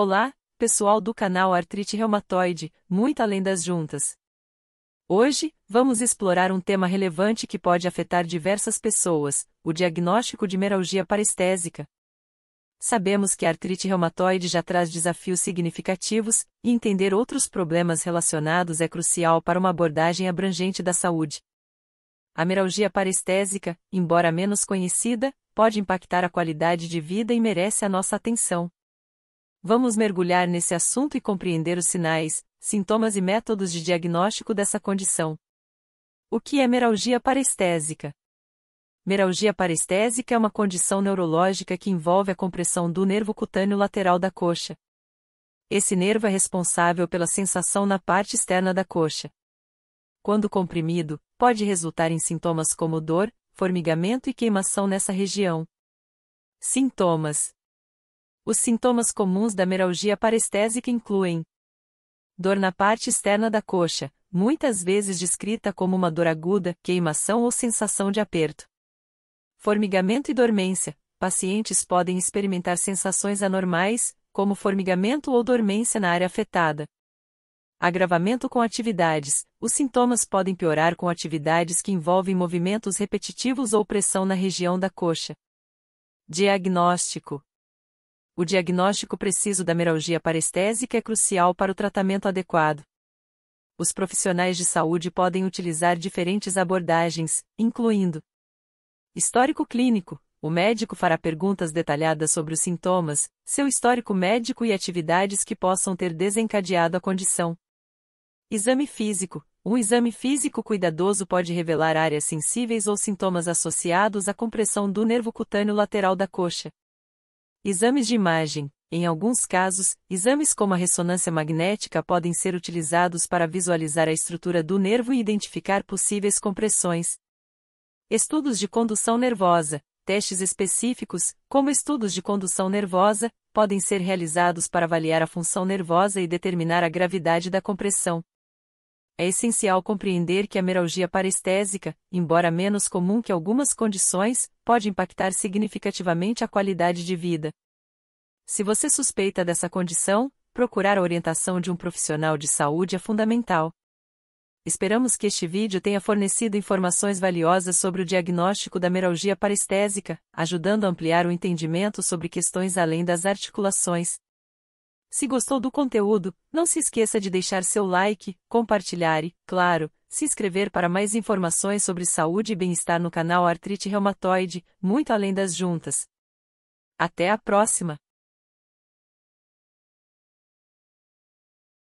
Olá, pessoal do canal Artrite Reumatoide, muito além das juntas. Hoje, vamos explorar um tema relevante que pode afetar diversas pessoas, o diagnóstico de meralgia parestésica. Sabemos que a artrite reumatoide já traz desafios significativos, e entender outros problemas relacionados é crucial para uma abordagem abrangente da saúde. A meralgia parestésica, embora menos conhecida, pode impactar a qualidade de vida e merece a nossa atenção. Vamos mergulhar nesse assunto e compreender os sinais, sintomas e métodos de diagnóstico dessa condição. O que é meralgia parestésica? Meralgia parestésica é uma condição neurológica que envolve a compressão do nervo cutâneo lateral da coxa. Esse nervo é responsável pela sensação na parte externa da coxa. Quando comprimido, pode resultar em sintomas como dor, formigamento e queimação nessa região. Sintomas: os sintomas comuns da meralgia parestésica incluem dor na parte externa da coxa, muitas vezes descrita como uma dor aguda, queimação ou sensação de aperto. Formigamento e dormência. Pacientes podem experimentar sensações anormais, como formigamento ou dormência na área afetada. Agravamento com atividades. Os sintomas podem piorar com atividades que envolvem movimentos repetitivos ou pressão na região da coxa. Diagnóstico: o diagnóstico preciso da meralgia parestésica é crucial para o tratamento adequado. Os profissionais de saúde podem utilizar diferentes abordagens, incluindo histórico clínico. O médico fará perguntas detalhadas sobre os sintomas, seu histórico médico e atividades que possam ter desencadeado a condição. Exame físico. Um exame físico cuidadoso pode revelar áreas sensíveis ou sintomas associados à compressão do nervo cutâneo lateral da coxa. Exames de imagem. Em alguns casos, exames como a ressonância magnética podem ser utilizados para visualizar a estrutura do nervo e identificar possíveis compressões. Estudos de condução nervosa. Testes específicos, como estudos de condução nervosa, podem ser realizados para avaliar a função nervosa e determinar a gravidade da compressão é essencial compreender que a meralgia parestésica, embora menos comum que algumas condições, pode impactar significativamente a qualidade de vida. Se você suspeita dessa condição, procurar a orientação de um profissional de saúde é fundamental. Esperamos que este vídeo tenha fornecido informações valiosas sobre o diagnóstico da meralgia parestésica, ajudando a ampliar o entendimento sobre questões além das articulações, se gostou do conteúdo, não se esqueça de deixar seu like, compartilhar e, claro, se inscrever para mais informações sobre saúde e bem-estar no canal Artrite Reumatoide, muito além das juntas. Até a próxima!